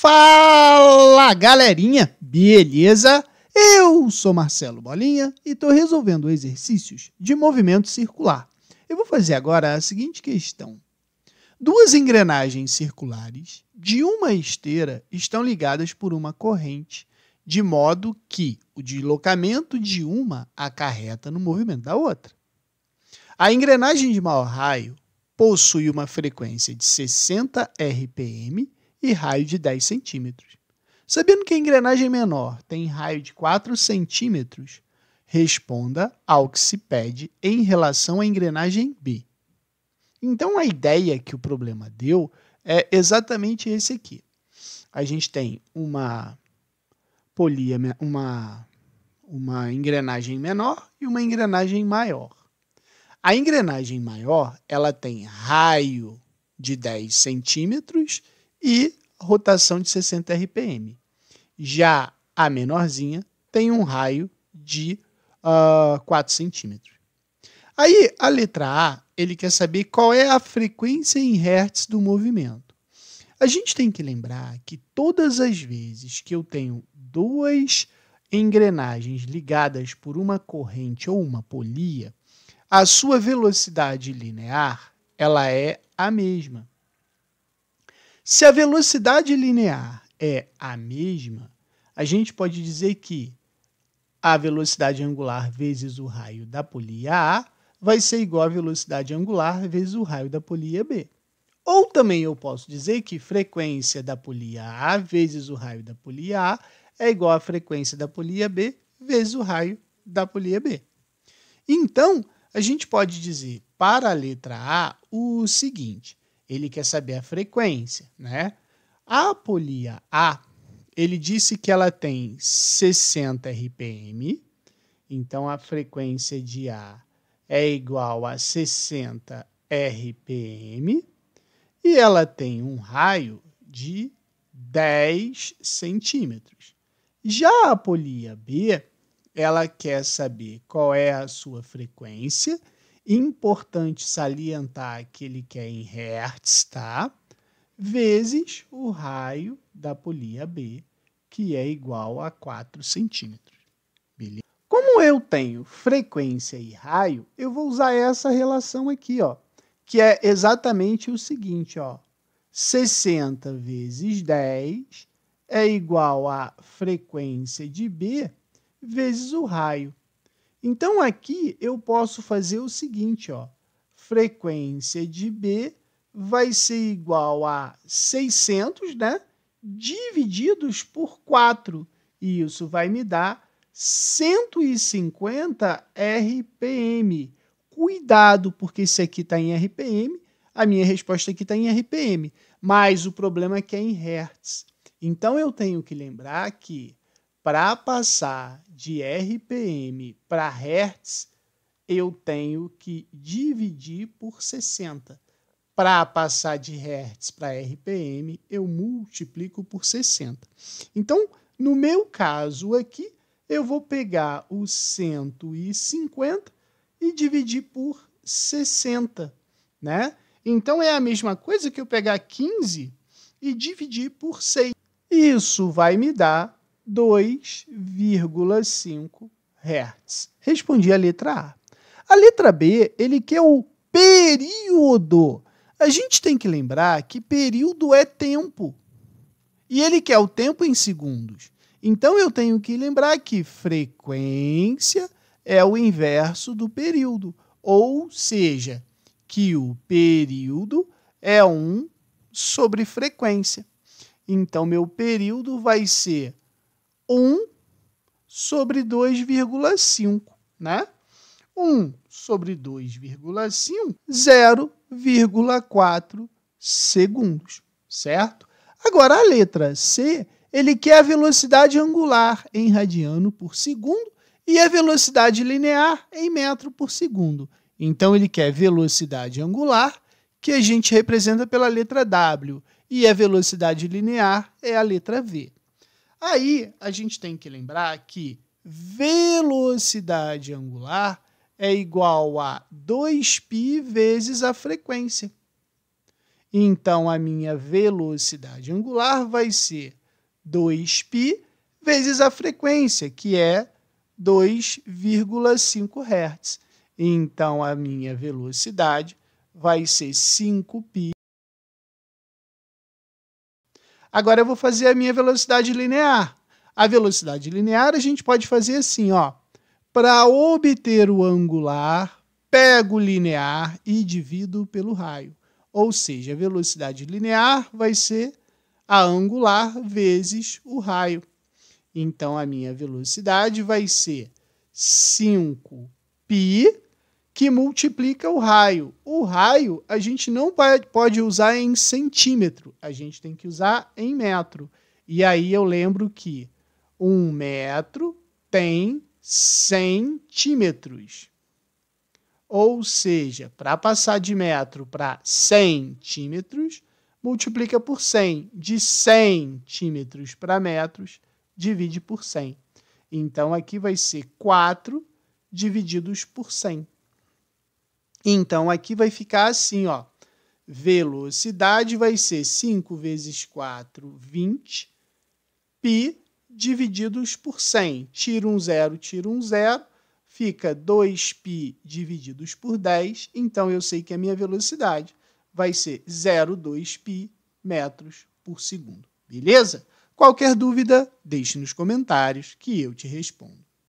Fala galerinha, beleza? Eu sou Marcelo Bolinha e estou resolvendo exercícios de movimento circular. Eu vou fazer agora a seguinte questão: duas engrenagens circulares de uma esteira estão ligadas por uma corrente, de modo que o deslocamento de uma acarreta no movimento da outra. A engrenagem de maior raio possui uma frequência de 60 RPM e raio de 10 centímetros. Sabendo que a engrenagem é menor tem raio de 4 centímetros, responda ao que se pede em relação à engrenagem B. Então, a ideia que o problema deu é exatamente esse aqui. A gente tem uma polia, uma, uma engrenagem menor e uma engrenagem maior. A engrenagem maior ela tem raio de 10 centímetros e rotação de 60 RPM. Já a menorzinha tem um raio de uh, ah, 4 centímetros. Aí, a letra A, ele quer saber qual é a frequência em hertz do movimento. A gente tem que lembrar que todas as vezes que eu tenho duas engrenagens ligadas por uma corrente ou uma polia, a sua velocidade linear ela é a mesma. Se a velocidade linear é a mesma, a gente pode dizer que a velocidade angular vezes o raio da polia A vai ser igual à velocidade angular vezes o raio da polia B. Ou também eu posso dizer que frequência da polia A vezes o raio da polia A é igual à frequência da polia B vezes o raio da polia B. Então, a gente pode dizer para a letra A o seguinte: ele quer saber a frequência, né? A polia A, ele disse que ela tem 60 RPM, então a frequência de A é igual a 60 RPM e ela tem um raio de 10 centímetros. Já a polia B, ela quer saber qual é a sua frequência Importante salientar que ele quer em Hertz, tá? Vezes o raio da polia B, que é igual a 4 centímetros. Beleza? Como eu tenho frequência e raio, eu vou usar essa relação aqui, ó, que é exatamente o seguinte, ó. 60 vezes 10 é igual a frequência de B vezes o raio. Então aqui eu posso fazer o seguinte, ó. Frequência de B vai ser igual a 600, né? Divididos por 4. E isso vai me dar 150 RPM. Cuidado, porque esse aqui está em RPM, a minha resposta aqui está em RPM. Mas o problema é que é em Hertz. Então eu tenho que lembrar que para passar de RPM para Hertz, eu tenho que dividir por 60. Para passar de Hertz para RPM, eu multiplico por 60. Então, no meu caso aqui, eu vou pegar o 150 e dividir por 60, né? Então é a mesma coisa que eu pegar 15 e dividir por 6. Isso vai me dar 2,5 Hz. Respondi a letra A. A letra B, ele quer o período. A gente tem que lembrar que período é tempo. E ele quer o tempo em segundos. Então eu tenho que lembrar que frequência é o inverso do período, ou seja, que o período é 1 sobre frequência. Então meu período vai ser 1 sobre 2,5, né? 1 sobre 2,5, 0,4 segundos, certo? Agora, a letra C, ele quer a velocidade angular em radiano por segundo e a velocidade linear em metro por segundo. Então, ele quer velocidade angular, que a gente representa pela letra W, e a velocidade linear é a letra V. Aí a gente tem que lembrar que velocidade angular é igual a 2π vezes a frequência. Então, a minha velocidade angular vai ser 2π vezes a frequência, que é 2,5 Hz. Então, a minha velocidade vai ser 5π Agora eu vou fazer a minha velocidade linear. A velocidade linear a gente pode fazer assim, ó. Para obter o angular, pego o linear e divido pelo raio. Ou seja, a velocidade linear vai ser a angular vezes o raio. Então, a minha velocidade vai ser 5π que multiplica o raio. O raio a gente não pode usar em centímetro, a gente tem que usar em metro. E aí eu lembro que um metro tem centímetros. Ou seja, para passar de metro para centímetros, multiplica por 100. De centímetros para metros, divide por 100. Então aqui vai ser 4 divididos por 100. Então, aqui vai ficar assim, ó. Velocidade vai ser 5 vezes 4, 20. π divididos por 100. Tira um zero, tira um zero. Fica 2π divididos por 10. Então, eu sei que a minha velocidade vai ser 0,2π metros por segundo. Beleza? Qualquer dúvida, deixe nos comentários que eu te respondo.